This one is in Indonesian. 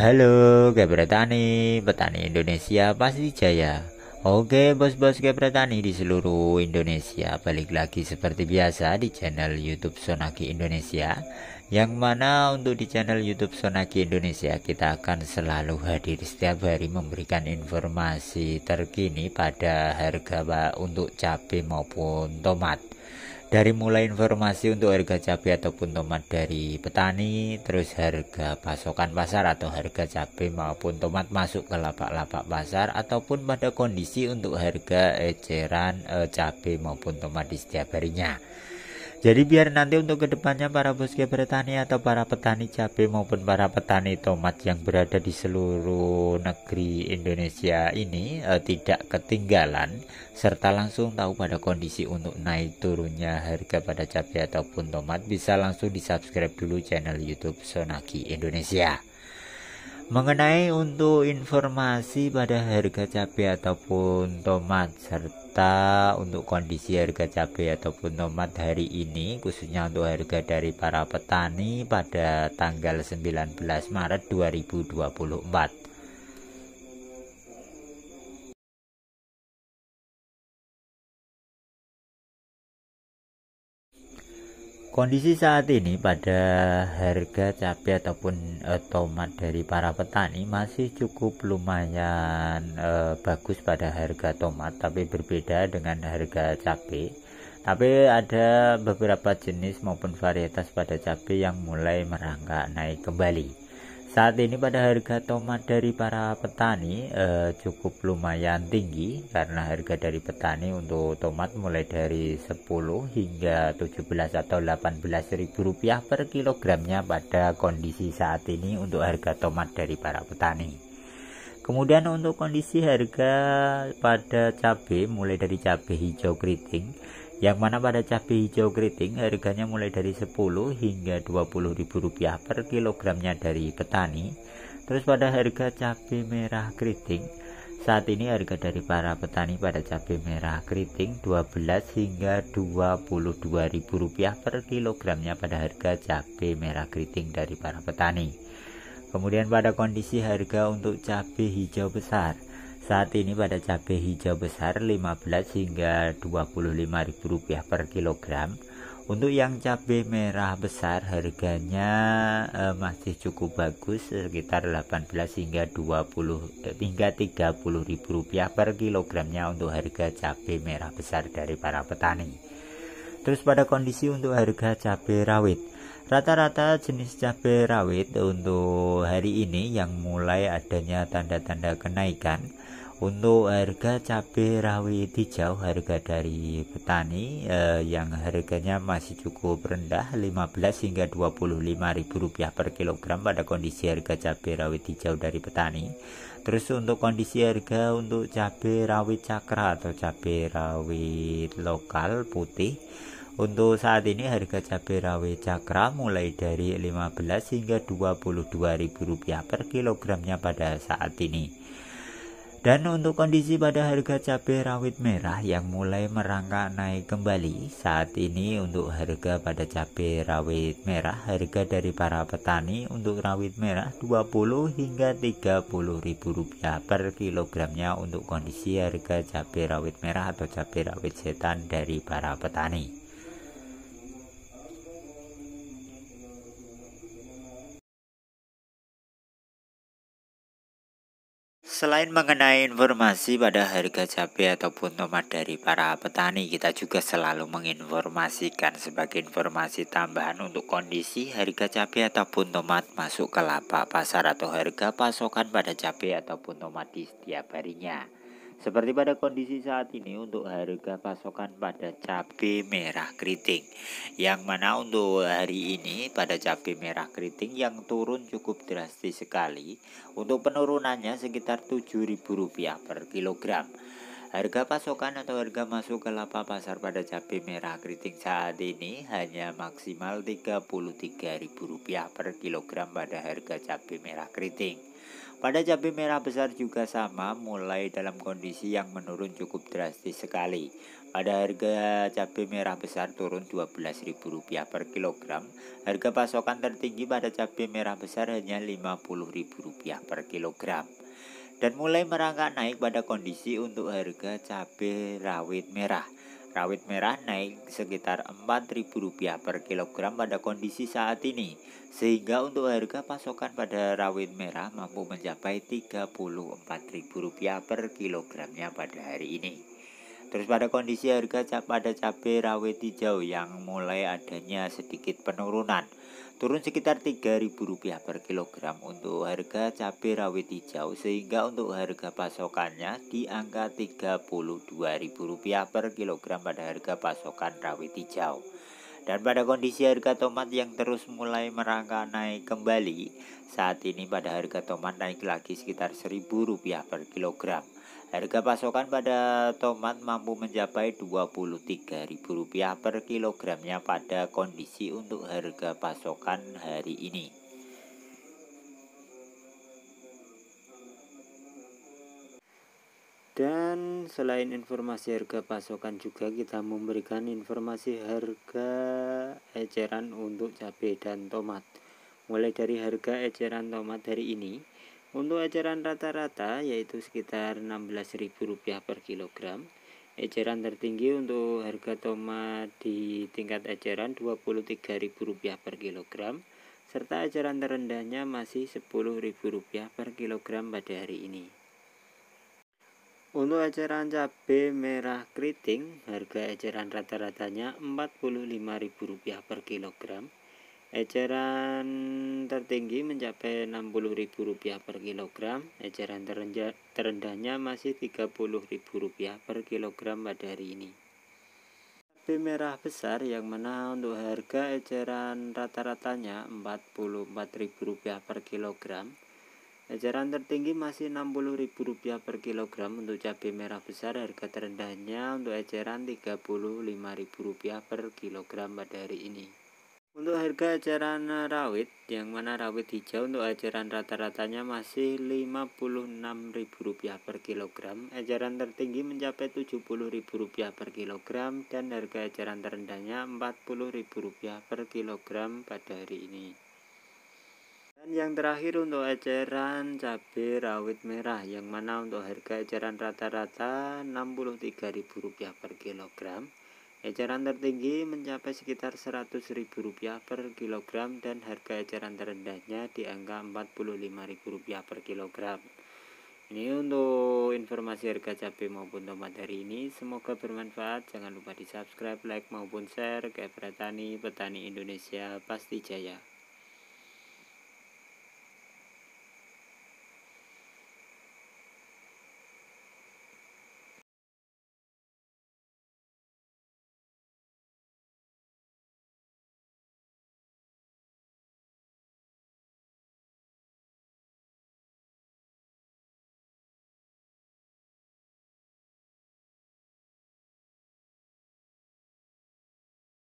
Halo Gebretani, petani Indonesia pasti jaya Oke bos-bos Gebretani di seluruh Indonesia Balik lagi seperti biasa di channel Youtube Sonaki Indonesia Yang mana untuk di channel Youtube Sonaki Indonesia Kita akan selalu hadir setiap hari memberikan informasi terkini pada harga untuk cabai maupun tomat dari mulai informasi untuk harga cabai ataupun tomat dari petani terus harga pasokan pasar atau harga cabai maupun tomat masuk ke lapak-lapak pasar ataupun pada kondisi untuk harga eceran eh, cabai maupun tomat di setiap harinya jadi biar nanti untuk kedepannya para bosku petani atau para petani cabai maupun para petani tomat yang berada di seluruh negeri Indonesia ini eh, tidak ketinggalan serta langsung tahu pada kondisi untuk naik turunnya harga pada cabai ataupun tomat bisa langsung di subscribe dulu channel YouTube Sonaki Indonesia. Mengenai untuk informasi pada harga cabai ataupun tomat serta untuk kondisi harga cabai ataupun tomat hari ini khususnya untuk harga dari para petani pada tanggal 19 Maret 2024. Kondisi saat ini pada harga cabai ataupun e, tomat dari para petani masih cukup lumayan e, bagus pada harga tomat tapi berbeda dengan harga cabai. Tapi ada beberapa jenis maupun varietas pada cabai yang mulai merangkak naik kembali. Saat ini pada harga tomat dari para petani eh, cukup lumayan tinggi karena harga dari petani untuk tomat mulai dari 10 hingga 17 atau 18 ribu rupiah per kilogramnya pada kondisi saat ini untuk harga tomat dari para petani. Kemudian untuk kondisi harga pada cabai mulai dari cabai hijau keriting yang mana pada cabai hijau keriting harganya mulai dari 10 hingga 20 ribu rupiah per kilogramnya dari petani terus pada harga cabai merah keriting saat ini harga dari para petani pada cabai merah keriting 12 hingga 22 ribu rupiah per kilogramnya pada harga cabai merah keriting dari para petani kemudian pada kondisi harga untuk cabai hijau besar saat ini pada cabai hijau besar 15 hingga ribu rupiah per kilogram. Untuk yang cabai merah besar harganya eh, masih cukup bagus sekitar 18 hingga 20 eh, hingga ribu rupiah per kilogramnya untuk harga cabai merah besar dari para petani. Terus pada kondisi untuk harga cabai rawit Rata-rata jenis cabai rawit untuk hari ini yang mulai adanya tanda-tanda kenaikan untuk harga cabai rawit hijau harga dari petani eh, yang harganya masih cukup rendah 15 hingga 25 ribu rupiah per kilogram pada kondisi harga cabai rawit hijau dari petani. Terus untuk kondisi harga untuk cabai rawit cakra atau cabai rawit lokal putih untuk saat ini harga cabai rawit cakra mulai dari 15 hingga 22 ribu rupiah per kilogramnya pada saat ini. Dan untuk kondisi pada harga cabai rawit merah yang mulai merangkak naik kembali Saat ini untuk harga pada cabai rawit merah Harga dari para petani untuk rawit merah 20 hingga 30 ribu rupiah per kilogramnya Untuk kondisi harga cabai rawit merah atau cabai rawit setan dari para petani Selain mengenai informasi pada harga cabai ataupun tomat dari para petani, kita juga selalu menginformasikan sebagai informasi tambahan untuk kondisi harga cabai ataupun tomat masuk ke lapak pasar atau harga pasokan pada cabai ataupun tomat di setiap harinya. Seperti pada kondisi saat ini untuk harga pasokan pada cabai merah keriting Yang mana untuk hari ini pada cabai merah keriting yang turun cukup drastis sekali Untuk penurunannya sekitar Rp7.000 per kilogram Harga pasokan atau harga masuk ke lapa pasar pada cabai merah keriting saat ini hanya maksimal Rp33.000 per kilogram pada harga cabai merah keriting pada cabai merah besar juga sama, mulai dalam kondisi yang menurun cukup drastis sekali. Pada harga cabai merah besar turun Rp12.000 per kilogram. Harga pasokan tertinggi pada cabai merah besar hanya Rp50.000 per kilogram dan mulai merangkak naik pada kondisi untuk harga cabai rawit merah. Rawit merah naik sekitar Rp4.000 per kilogram pada kondisi saat ini, sehingga untuk harga pasokan pada rawit merah mampu mencapai Rp34.000 per kilogramnya pada hari ini. Terus pada kondisi harga pada cabai rawit hijau yang mulai adanya sedikit penurunan turun sekitar Rp3.000 per kilogram untuk harga cabai rawit hijau sehingga untuk harga pasokannya di angka Rp32.000 per kilogram pada harga pasokan rawit hijau. Dan pada kondisi harga tomat yang terus mulai merangkak naik kembali, saat ini pada harga tomat naik lagi sekitar Rp1.000 per kilogram. Harga pasokan pada tomat mampu mencapai Rp23.000 per kilogramnya pada kondisi untuk harga pasokan hari ini. Dan selain informasi harga pasokan juga kita memberikan informasi harga eceran untuk cabai dan tomat. Mulai dari harga eceran tomat hari ini untuk eceran rata-rata yaitu sekitar Rp16.000 per kilogram. Eceran tertinggi untuk harga tomat di tingkat eceran Rp23.000 per kilogram serta eceran terendahnya masih Rp10.000 per kilogram pada hari ini. Untuk eceran cabe merah keriting, harga eceran rata-ratanya Rp45.000 per kilogram. Eceran tertinggi mencapai Rp60.000 per kilogram, eceran terendahnya masih Rp30.000 per kilogram pada hari ini. Cabai merah besar yang mana untuk harga eceran rata-ratanya Rp44.000 per kilogram. Eceran tertinggi masih Rp60.000 per kilogram untuk cabai merah besar, harga terendahnya untuk eceran Rp35.000 per kilogram pada hari ini. Untuk harga eceran rawit, yang mana rawit hijau untuk eceran rata-ratanya masih Rp56.000 per kilogram, eceran tertinggi mencapai Rp70.000 per kilogram, dan harga eceran terendahnya Rp40.000 per kilogram pada hari ini. Dan yang terakhir untuk eceran cabai rawit merah yang mana untuk harga eceran rata-rata Rp63.000 per kilogram Eceran tertinggi mencapai sekitar Rp100.000 per kilogram dan harga eceran terendahnya di angka Rp45.000 per kilogram. Ini untuk informasi harga cabai maupun tomat hari ini. Semoga bermanfaat. Jangan lupa di subscribe, like maupun share. ke petani, petani Indonesia pasti jaya.